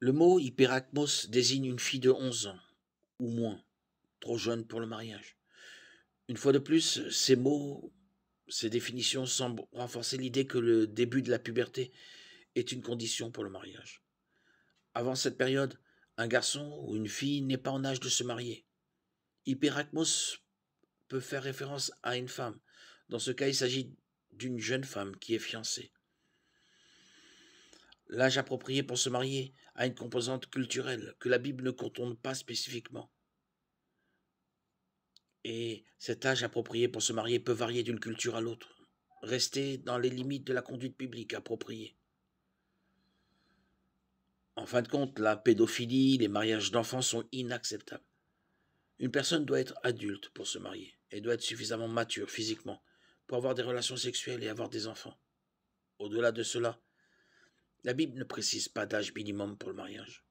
Le mot hyperacmos désigne une fille de 11 ans, ou moins, trop jeune pour le mariage. Une fois de plus, ces mots, ces définitions semblent renforcer l'idée que le début de la puberté est une condition pour le mariage. Avant cette période, un garçon ou une fille n'est pas en âge de se marier. Hyperacmos peut faire référence à une femme. Dans ce cas, il s'agit d'une jeune femme qui est fiancée. L'âge approprié pour se marier a une composante culturelle que la Bible ne contourne pas spécifiquement. Et cet âge approprié pour se marier peut varier d'une culture à l'autre, rester dans les limites de la conduite publique appropriée. En fin de compte, la pédophilie, les mariages d'enfants sont inacceptables. Une personne doit être adulte pour se marier et doit être suffisamment mature physiquement pour avoir des relations sexuelles et avoir des enfants. Au-delà de cela, la Bible ne précise pas d'âge minimum pour le mariage.